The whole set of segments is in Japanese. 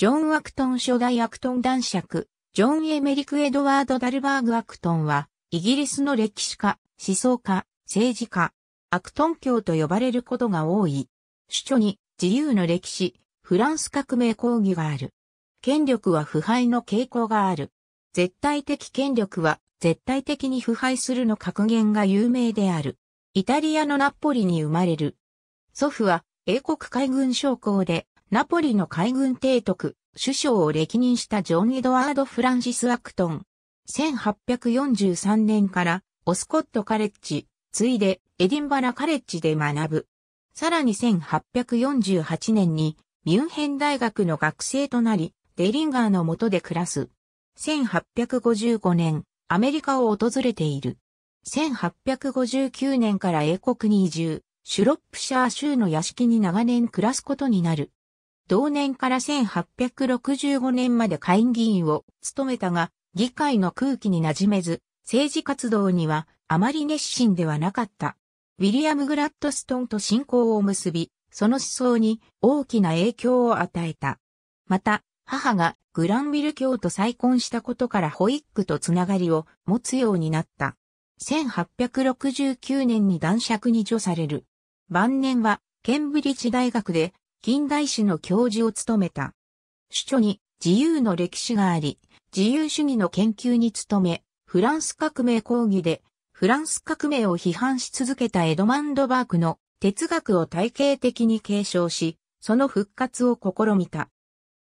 ジョン・アクトン初代アクトン男爵、ジョン・エメリク・エドワード・ダルバーグ・アクトンは、イギリスの歴史家、思想家、政治家、アクトン教と呼ばれることが多い。主著に、自由の歴史、フランス革命講義がある。権力は腐敗の傾向がある。絶対的権力は、絶対的に腐敗するの格言が有名である。イタリアのナッポリに生まれる。祖父は、英国海軍将校で、ナポリの海軍提督、首相を歴任したジョン・エドワード・フランシス・アクトン。1843年からオスコットカレッジ、ついでエディンバラカレッジで学ぶ。さらに1848年にミュンヘン大学の学生となり、デリンガーの下で暮らす。1855年、アメリカを訪れている。1859年から英国に移住、シュロップシャー州の屋敷に長年暮らすことになる。同年から1865年まで下院議員を務めたが、議会の空気に馴染めず、政治活動にはあまり熱心ではなかった。ウィリアム・グラッドストンと信仰を結び、その思想に大きな影響を与えた。また、母がグランウィル教と再婚したことからホイックとつながりを持つようになった。1869年に男爵に除される。晩年はケンブリッジ大学で近代史の教授を務めた。主著に自由の歴史があり、自由主義の研究に努め、フランス革命講義で、フランス革命を批判し続けたエドマンド・バークの哲学を体系的に継承し、その復活を試みた。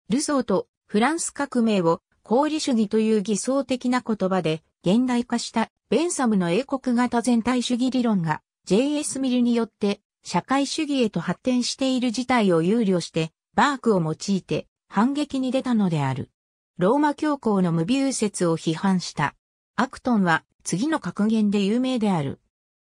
ルソーとフランス革命を功利主義という偽装的な言葉で現代化したベンサムの英国型全体主義理論が J.S. ミルによって社会主義へと発展している事態を憂慮して、バークを用いて反撃に出たのである。ローマ教皇の無ビ説を批判した。アクトンは次の格言で有名である。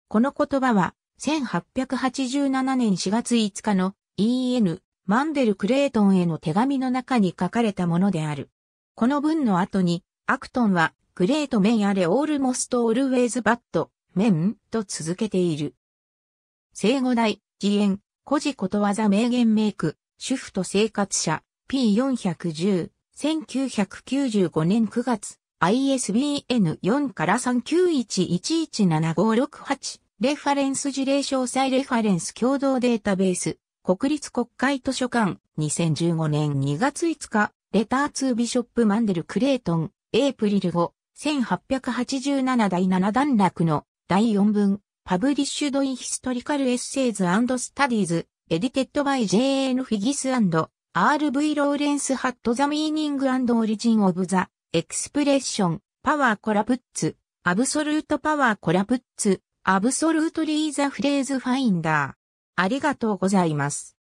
この言葉は1887年4月5日の EN マンデル・クレートンへの手紙の中に書かれたものである。この文の後にアクトンはグレートメンアレオールモストオルウェイズバットメンと続けている。生後代、自演、古事ことわざ名言メイク、主婦と生活者、P410、1995年9月、ISBN4 から3 9 1 1 1 7 5 6 8レファレンス事例詳細レファレンス共同データベース、国立国会図書館、2015年2月5日、レター2ビショップマンデル・クレートン、エイプリル5、1887第7段落の第4文、パブリッシュドインヒストリカルエッセイズスタディーズ、エディテッドバイ J.N. フィギス &R.V. ローレンスハットザミーニングオリジンオブザ、エクスプレッション、パワーコラプッツ、アブソルートパワーコラプッツ、アブソルートリーザフレーズファインダー。ありがとうございます。